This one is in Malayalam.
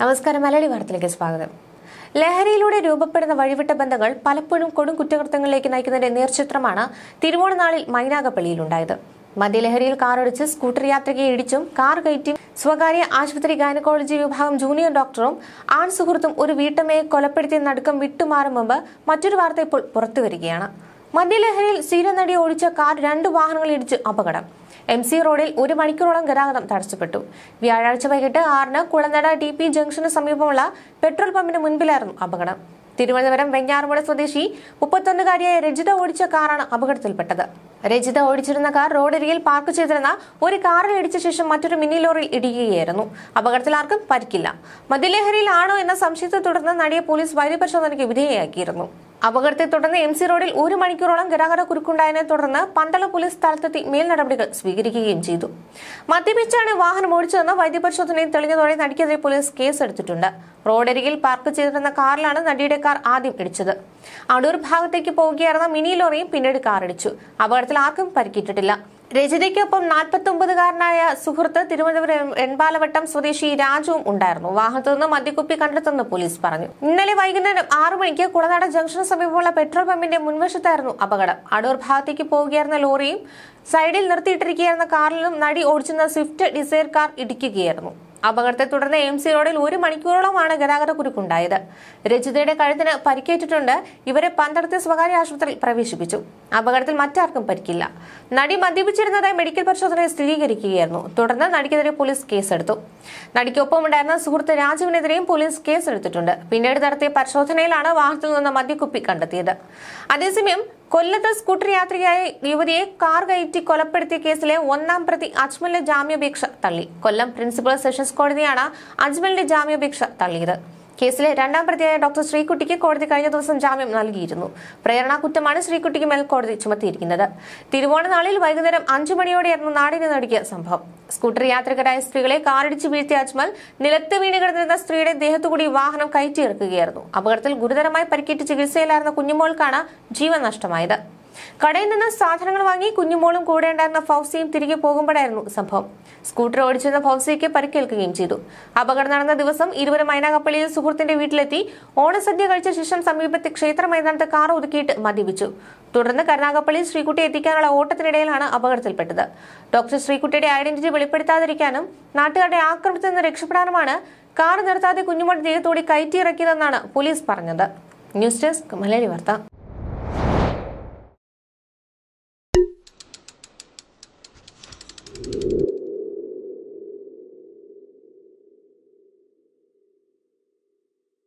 നമസ്കാരം മലയാളി വാർത്തയിലേക്ക് സ്വാഗതം ലഹരിയിലൂടെ രൂപപ്പെടുന്ന വഴിവിട്ട ബന്ധങ്ങൾ പലപ്പോഴും കൊടും കുറ്റകൃത്യങ്ങളിലേക്ക് നയിക്കുന്നതിന്റെ നേർചിത്രമാണ് തിരുവോണനാളിൽ ഉണ്ടായത് മദ്യലഹരിയിൽ കാറടിച്ച് സ്കൂട്ടർ യാത്രികയെ ഇടിച്ചും കാർ കയറ്റിയും സ്വകാര്യ ആശുപത്രി ഗൈനക്കോളജി വിഭാഗം ജൂനിയർ ഡോക്ടറും ആൺ സുഹൃത്തും ഒരു വീട്ടമ്മയെ കൊലപ്പെടുത്തിയ നടുക്കം വിട്ടുമാറും മുമ്പ് മറ്റൊരു വാർത്ത ഇപ്പോൾ പുറത്തുവരികയാണ് മദ്യലഹരിയിൽ സീരനടി ഓടിച്ച കാർ രണ്ട് വാഹനങ്ങൾ ഇടിച്ച് അപകടം എം സി റോഡിൽ ഒരു മണിക്കൂറോളം ഗതാഗതം തടസ്സപ്പെട്ടു വ്യാഴാഴ്ച വൈകിട്ട് ആറിന് കുളനട ടി പി ജംഗ്ഷന് സമീപമുള്ള പെട്രോൾ പമ്പിന് മുൻപിലായിരുന്നു അപകടം തിരുവനന്തപുരം വെഞ്ഞാറുമുട സ്വദേശി മുപ്പത്തൊന്നുകാരിയായ രജിത ഓടിച്ച കാറാണ് അപകടത്തിൽപ്പെട്ടത് രജിത ഓടിച്ചിരുന്ന കാർ റോഡരികിൽ പാർക്ക് ചെയ്തിരുന്ന ഒരു കാറിൽ ഇടിച്ച ശേഷം മറ്റൊരു മിനി ലോറിയിൽ ഇടിയുകയായിരുന്നു അപകടത്തിൽ ആർക്കും പരിക്കില്ല മദ്യലഹരിയിലാണോ എന്ന സംശയത്തെ തുടർന്ന് നടിയെ പോലീസ് വൈദ്യപരിശോധനയ്ക്ക് വിധേയയാക്കിയിരുന്നു അപകടത്തെ തുടർന്ന് എം സി റോഡിൽ ഒരു മണിക്കൂറോളം ഗതാഗത കുരുക്കുണ്ടായതിനെ തുടർന്ന് പന്തള പോലീസ് സ്ഥലത്തെത്തി മേൽ നടപടികൾ സ്വീകരിക്കുകയും ചെയ്തു മദ്യപിച്ചാണ് വാഹനം ഓടിച്ചതെന്ന് വൈദ്യപരിശോധനയിൽ തെളിഞ്ഞതോടെ നടിക്കെതിരെ പോലീസ് കേസെടുത്തിട്ടുണ്ട് റോഡരികിൽ പാർക്ക് ചെയ്തിരുന്ന കാറിലാണ് നടിയുടെ കാർ ആദ്യം ഇടിച്ചത് അടൂർ ഭാഗത്തേക്ക് പോവുകയായിരുന്ന മിനി ലോറിയും പിന്നീട് കാറിടിച്ചു അപകടത്തിൽ ആർക്കും പരിക്കേറ്റിട്ടില്ല രചനയ്ക്കൊപ്പം നാൽപ്പത്തൊമ്പതുകാരനായ സുഹൃത്ത് തിരുവനന്തപുരം എൺപാലവട്ടം സ്വദേശി രാജുവും ഉണ്ടായിരുന്നു വാഹനത്തു നിന്ന് മദ്യക്കുപ്പി കണ്ടെത്തുന്ന പോലീസ് പറഞ്ഞു ഇന്നലെ വൈകുന്നേരം ആറു മണിക്ക് കുളനാട് ജംഗ്ഷന് സമീപമുള്ള പെട്രോൾ പമ്പിന്റെ മുൻവശത്തായിരുന്നു അപകടം അടൂർ ഭാഗത്തേക്ക് പോവുകയായിരുന്ന ലോറിയും സൈഡിൽ നിർത്തിയിട്ടിരിക്കുകയായിരുന്ന കാറിലും നടി ഓടിച്ചിരുന്ന സ്വിഫ്റ്റ് ഡിസൈർ കാർ ഇടിക്കുകയായിരുന്നു അപകടത്തെ തുടർന്ന് സി റോഡിൽ ഒരു മണിക്കൂറോളമാണ് ഗതാഗത കുരുക്കുണ്ടായത് രജിതയുടെ കഴുത്തിന് പരിക്കേറ്റിട്ടുണ്ട് ഇവരെ പന്തടത്ത് സ്വകാര്യ ആശുപത്രിയിൽ പ്രവേശിപ്പിച്ചു അപകടത്തിൽ മറ്റാർക്കും പരിക്കില്ല നടി മദ്യപിച്ചിരുന്നതായി മെഡിക്കൽ പരിശോധനയിൽ സ്ഥിരീകരിക്കുകയായിരുന്നു തുടർന്ന് നടിക്കെതിരെ പോലീസ് കേസെടുത്തു നടിക്കൊപ്പമുണ്ടായിരുന്ന സുഹൃത്ത് രാജുവിനെതിരെയും പോലീസ് കേസെടുത്തിട്ടുണ്ട് പിന്നീട് നടത്തിയ പരിശോധനയിലാണ് വാഹനത്തിൽ നിന്ന് മദ്യക്കുപ്പി കണ്ടെത്തിയത് അതേസമയം കൊല്ലത്ത് സ്കൂട്ടർ യാത്രികയായ യുവതിയെ കാർ കയറ്റി കൊലപ്പെടുത്തിയ കേസിലെ ഒന്നാം പ്രതി അജ്മലിന്റെ ജാമ്യാപേക്ഷ തള്ളി കൊല്ലം പ്രിൻസിപ്പൽ സെഷൻസ് കോടതിയാണ് അജ്മലിന്റെ ജാമ്യാപേക്ഷ തള്ളിയത് കേസിലെ രണ്ടാം പ്രതിയായ ഡോക്ടർ ശ്രീകുട്ടിക്ക് കോടതി കഴിഞ്ഞ ദിവസം ജാമ്യം നൽകിയിരുന്നു പ്രേരണാ കുറ്റമാണ് ശ്രീകുട്ടിക്ക് മേൽ കോടതി ചുമത്തിയിരിക്കുന്നത് നാളിൽ വൈകുന്നേരം അഞ്ചു മണിയോടെയായിരുന്നു നാടിനെ നടുക്കിയ സംഭവം സ്കൂട്ടർ യാത്രക്കാരായ സ്ത്രീകളെ കാറിടിച്ച് വീഴ്ത്തിയ അജ്മൽ നിലത്ത് വീണ് കിടന്നിരുന്ന സ്ത്രീയുടെ ദേഹത്തുകൂടി വാഹനം കയറ്റിയിറക്കുകയായിരുന്നു അപകടത്തിൽ ഗുരുതരമായി പരിക്കേറ്റ് ചികിത്സയിലായിരുന്ന കുഞ്ഞുമോൾക്കാണ് ജീവൻ നഷ്ടമായത് കടയിൽ നിന്ന് സാധനങ്ങൾ വാങ്ങി കുഞ്ഞുമോളും കൂടെ ഉണ്ടായിരുന്ന ഫൗസിയും തിരികെ പോകുമ്പോഴായിരുന്നു സംഭവം സ്കൂട്ടർ ഓടിച്ചിരുന്ന ഫൗസിക്ക് പരിക്കേൽക്കുകയും ചെയ്തു അപകടം നടന്ന ദിവസം ഇരുവരും മൈനാകപ്പള്ളിയിൽ സുഹൃത്തിന്റെ വീട്ടിലെത്തി ഓണസദ്യ കഴിച്ച ശേഷം സമീപത്തെ ക്ഷേത്ര മൈതാനത്ത് കാർ ഒതുക്കിയിട്ട് മദ്യപിച്ചു തുടർന്ന് കരുനാഗപ്പള്ളി ശ്രീകുട്ടിയെ എത്തിക്കാനുള്ള ഓട്ടത്തിനിടയിലാണ് അപകടത്തിൽപ്പെട്ടത് ഡോക്ടർ ശ്രീകുട്ടിയുടെ ഐഡന്റിറ്റി വെളിപ്പെടുത്താതിരിക്കാനും നാട്ടുകാരുടെ ആക്രമണത്തിൽ നിന്ന് രക്ഷപ്പെടാനുമാണ് കാർ നിർത്താതെ കുഞ്ഞുമോൾ ദേഹത്തോടി കയറ്റിയിറക്കിയതെന്നാണ് പോലീസ് പറഞ്ഞത് ന്യൂസ് ഡെസ്ക് മലയാളി വാർത്ത